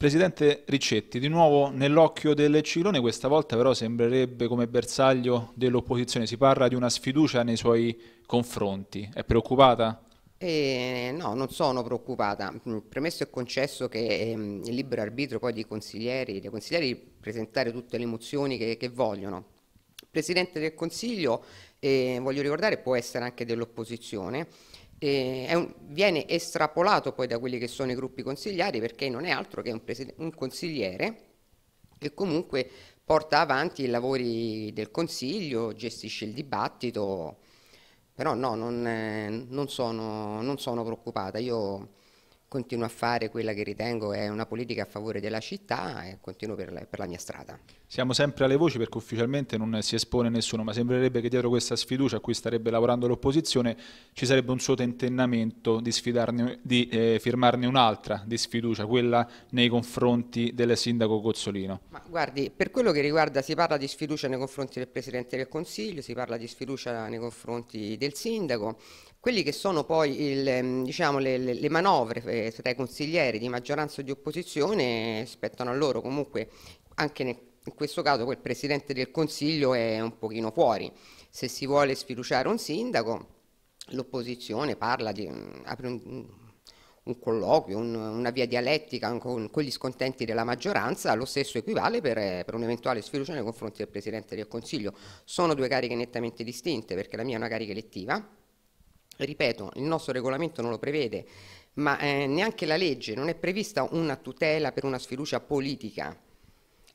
Presidente Riccetti, di nuovo nell'occhio del ciclone, questa volta però sembrerebbe come bersaglio dell'opposizione, si parla di una sfiducia nei suoi confronti, è preoccupata? Eh, no, non sono preoccupata. Mm, premesso e concesso che ehm, il libero arbitro poi dei consiglieri, dei consiglieri presentare tutte le emozioni che, che vogliono. Presidente del Consiglio, eh, voglio ricordare, può essere anche dell'opposizione eh, un, viene estrapolato poi da quelli che sono i gruppi consigliari perché non è altro che un, un consigliere che comunque porta avanti i lavori del Consiglio, gestisce il dibattito, però no, non, eh, non, sono, non sono preoccupata. Io continuo a fare quella che ritengo è una politica a favore della città e continuo per la, per la, mia strada. Siamo sempre alle voci perché ufficialmente non si espone nessuno, ma sembrerebbe che dietro questa sfiducia a cui starebbe lavorando l'opposizione ci sarebbe un suo tentennamento di, di eh, firmarne un'altra di sfiducia, quella nei confronti del sindaco Cozzolino. Ma guardi, per quello che riguarda si parla di sfiducia nei confronti del Presidente del Consiglio, si parla di sfiducia nei confronti del sindaco, quelli che sono poi il, ehm, diciamo, le, le, manovre eh, tra i consiglieri di maggioranza o di opposizione spettano a loro comunque anche nel in questo caso quel Presidente del Consiglio è un pochino fuori. Se si vuole sfiduciare un sindaco, l'opposizione parla di, mm, apre un, un colloquio, un, una via dialettica con, con, gli scontenti della maggioranza, lo stesso equivale per, eh, per un'eventuale sfiducia nei confronti del Presidente del Consiglio. Sono due cariche nettamente distinte perché la mia è una carica elettiva, Ripeto, il nostro regolamento non lo prevede, ma eh, neanche la legge non è prevista una tutela per una sfiducia politica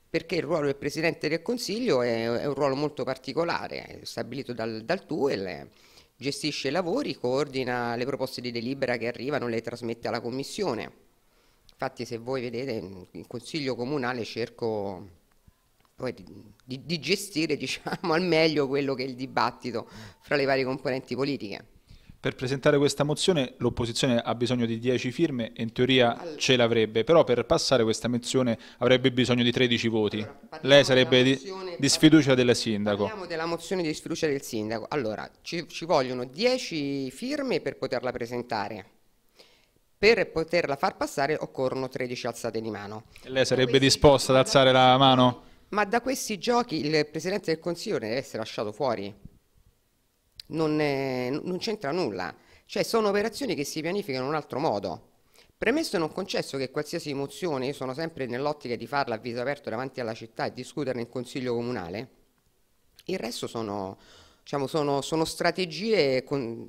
perché il ruolo del Presidente del Consiglio è, è un ruolo molto particolare, è stabilito dal, dal TUEL, gestisce i lavori, coordina le proposte di delibera che arrivano, le trasmette alla Commissione. Infatti se voi vedete in Consiglio Comunale cerco poi di, di gestire diciamo, al meglio quello che è il dibattito fra le varie componenti politiche. Per presentare questa mozione l'opposizione ha bisogno di 10 firme e in teoria ce l'avrebbe, però per passare questa mozione avrebbe bisogno di 13 voti. Allora, Lei sarebbe mozione, di, sfiducia del sindaco. Parliamo della mozione di sfiducia del sindaco. Allora, ci, ci vogliono 10 firme per poterla presentare per poterla far passare occorrono 13 alzate di mano. Lei sarebbe disposta ad alzare la mano? Ma da questi giochi il Presidente del Consiglio deve essere lasciato fuori non, è, non c'entra nulla, cioè sono operazioni che si pianificano in un altro modo. Premesso e non concesso che qualsiasi mozione, io sono sempre nell'ottica di farla a viso aperto davanti alla città e discuterne in consiglio comunale, il resto sono, diciamo, sono, sono strategie con,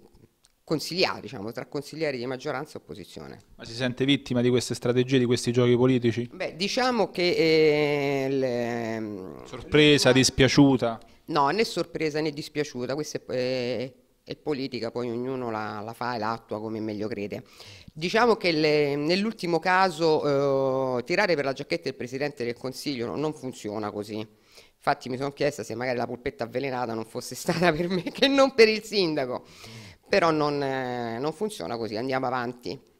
consigliari, diciamo, tra consiglieri di maggioranza e opposizione. Ma si sente vittima di queste strategie, di questi giochi politici? Beh, diciamo che... Eh, le, mm, Sorpresa, le... dispiaciuta? No, né sorpresa né dispiaciuta, questa è, è politica, poi ognuno la, la, fa e la attua come meglio crede. Diciamo che nell'ultimo caso eh, tirare per la giacchetta il Presidente del Consiglio non funziona così. Infatti mi sono chiesta se magari la polpetta avvelenata non fosse stata per me che non per il sindaco, però non, eh, non funziona così, andiamo avanti.